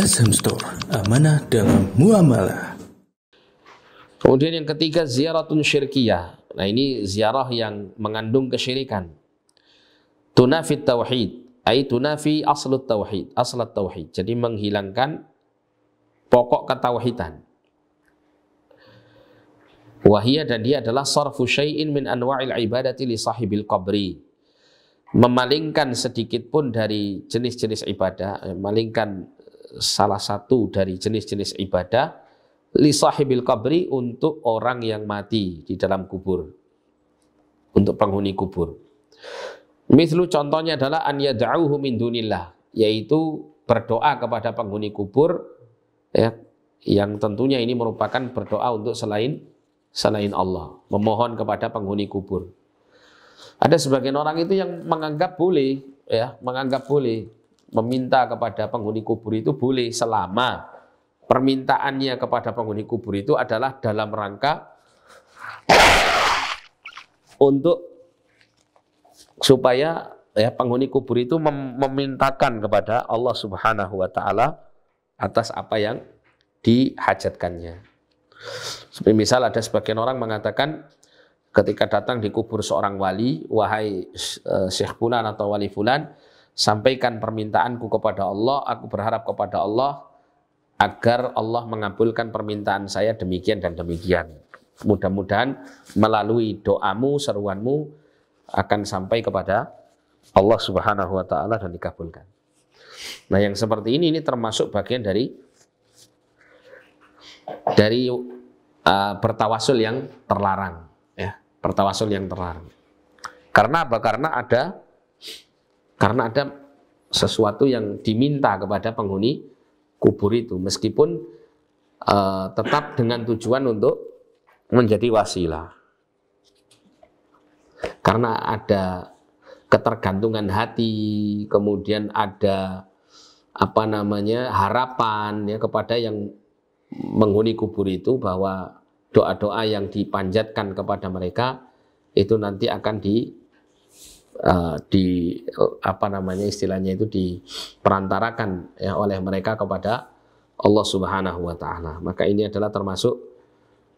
SM Store, amanah dalam muamalah. Kemudian yang ketiga ziaratun syirkiyah. Nah ini ziarah yang mengandung kesyirikan. Tunafi tauhid, ai tunafi aslut tauhid, aslat tauhid. Jadi menghilangkan pokok ketauhidan. Wahia dan dia adalah sarfu syai'in min anwa'il ibadati li sahibil qabri. Memalingkan sedikit pun dari jenis-jenis ibadah, memalingkan eh, salah satu dari jenis-jenis ibadah li sahibil kabri untuk orang yang mati di dalam kubur untuk penghuni kubur. Mislu contohnya adalah an yad'uhu min dunillah, yaitu berdoa kepada penghuni kubur ya, yang tentunya ini merupakan berdoa untuk selain selain Allah, memohon kepada penghuni kubur. Ada sebagian orang itu yang menganggap boleh, ya, menganggap boleh meminta kepada penghuni kubur itu boleh selama permintaannya kepada penghuni kubur itu adalah dalam rangka untuk supaya ya penghuni kubur itu mem memintakan kepada Allah Subhanahu wa taala atas apa yang dihajatkannya. Seperti misal ada sebagian orang mengatakan ketika datang di kubur seorang wali, wahai eh, Syekh Fulan atau wali Fulan, sampaikan permintaanku kepada Allah, aku berharap kepada Allah agar Allah mengabulkan permintaan saya demikian dan demikian. Mudah-mudahan melalui doamu, seruanmu akan sampai kepada Allah Subhanahu wa taala dan dikabulkan. Nah, yang seperti ini ini termasuk bagian dari dari uh, pertawasul yang terlarang ya, pertawasul yang terlarang. Karena apa? Karena ada karena ada sesuatu yang diminta kepada penghuni kubur itu, meskipun uh, tetap dengan tujuan untuk menjadi wasilah. Karena ada ketergantungan hati, kemudian ada apa namanya harapan ya kepada yang menghuni kubur itu bahwa doa-doa yang dipanjatkan kepada mereka itu nanti akan di Eh, di apa namanya istilahnya itu diperantarakan ya oleh mereka kepada Allah Subhanahu wa taala. Maka ini adalah termasuk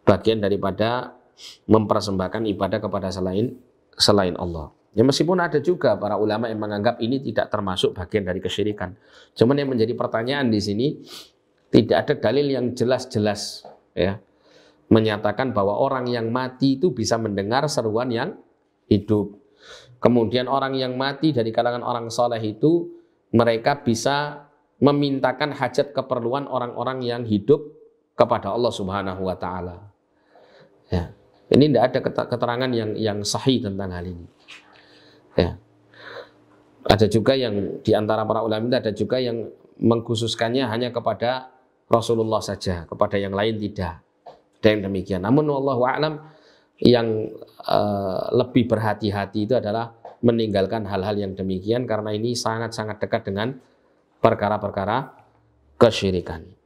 bagian daripada mempersembahkan ibadah kepada selain selain Allah. Ya meskipun ada juga para ulama yang menganggap ini tidak termasuk bagian dari kesyirikan. Cuman yang menjadi pertanyaan di sini tidak ada dalil yang jelas-jelas ya menyatakan bahwa orang yang mati itu bisa mendengar seruan yang hidup Kemudian orang yang mati dari kalangan orang soleh itu mereka bisa memintakan hajat keperluan orang-orang yang hidup kepada Allah Subhanahu wa taala. Ya. Ini tidak ada keterangan yang yang sahih tentang hal ini. Ya. Ada juga yang di antara para ulama itu ada juga yang mengkhususkannya hanya kepada Rasulullah saja, kepada yang lain tidak. Ada demikian. Namun Allah alam yang eh, lebih berhati-hati itu adalah meninggalkan hal-hal yang demikian karena ini sangat-sangat dekat dengan perkara-perkara kesyirikan.